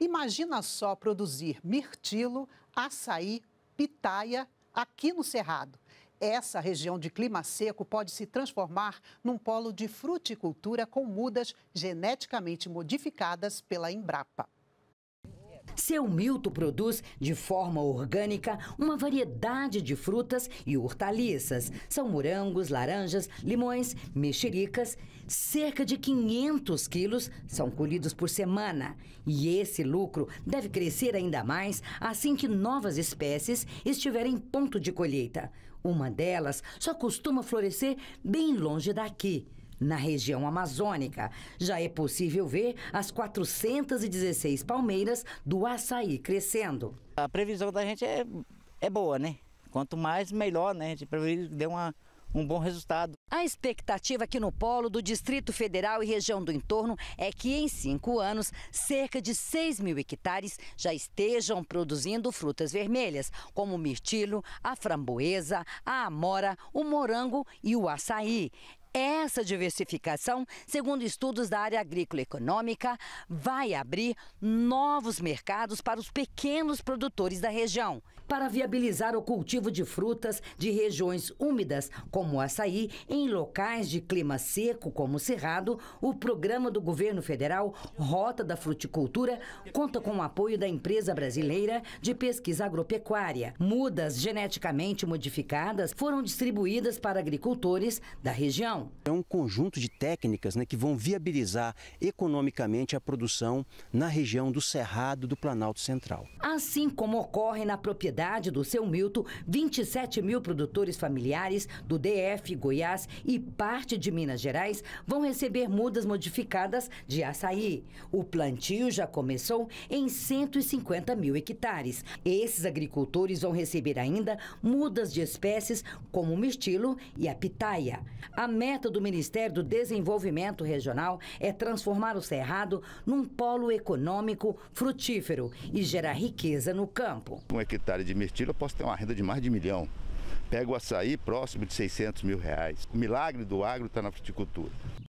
Imagina só produzir mirtilo, açaí, pitaia aqui no Cerrado. Essa região de clima seco pode se transformar num polo de fruticultura com mudas geneticamente modificadas pela Embrapa. Seu Milton produz de forma orgânica uma variedade de frutas e hortaliças. São morangos, laranjas, limões, mexericas. Cerca de 500 quilos são colhidos por semana. E esse lucro deve crescer ainda mais assim que novas espécies estiverem em ponto de colheita. Uma delas só costuma florescer bem longe daqui. Na região amazônica, já é possível ver as 416 palmeiras do açaí crescendo. A previsão da gente é, é boa, né? Quanto mais, melhor, né? A gente prevê que dê uma, um bom resultado. A expectativa aqui no Polo do Distrito Federal e região do entorno é que em cinco anos, cerca de 6 mil hectares já estejam produzindo frutas vermelhas, como o mirtilo, a framboesa, a amora, o morango e o açaí. Essa diversificação, segundo estudos da área agrícola econômica, vai abrir novos mercados para os pequenos produtores da região. Para viabilizar o cultivo de frutas de regiões úmidas, como o açaí, em locais de clima seco, como o Cerrado, o programa do governo federal Rota da Fruticultura conta com o apoio da empresa brasileira de pesquisa agropecuária. Mudas geneticamente modificadas foram distribuídas para agricultores da região. É um conjunto de técnicas né, que vão viabilizar economicamente a produção na região do Cerrado do Planalto Central. Assim como ocorre na propriedade do seu Milton, 27 mil produtores familiares do DF, Goiás e parte de Minas Gerais vão receber mudas modificadas de açaí. O plantio já começou em 150 mil hectares. Esses agricultores vão receber ainda mudas de espécies como o mistilo e a pitaia. A meta meta do Ministério do Desenvolvimento Regional é transformar o Cerrado num polo econômico frutífero e gerar riqueza no campo. Um hectare de mirtilo eu posso ter uma renda de mais de um milhão. Pega o açaí próximo de 600 mil reais. O milagre do agro está na fruticultura.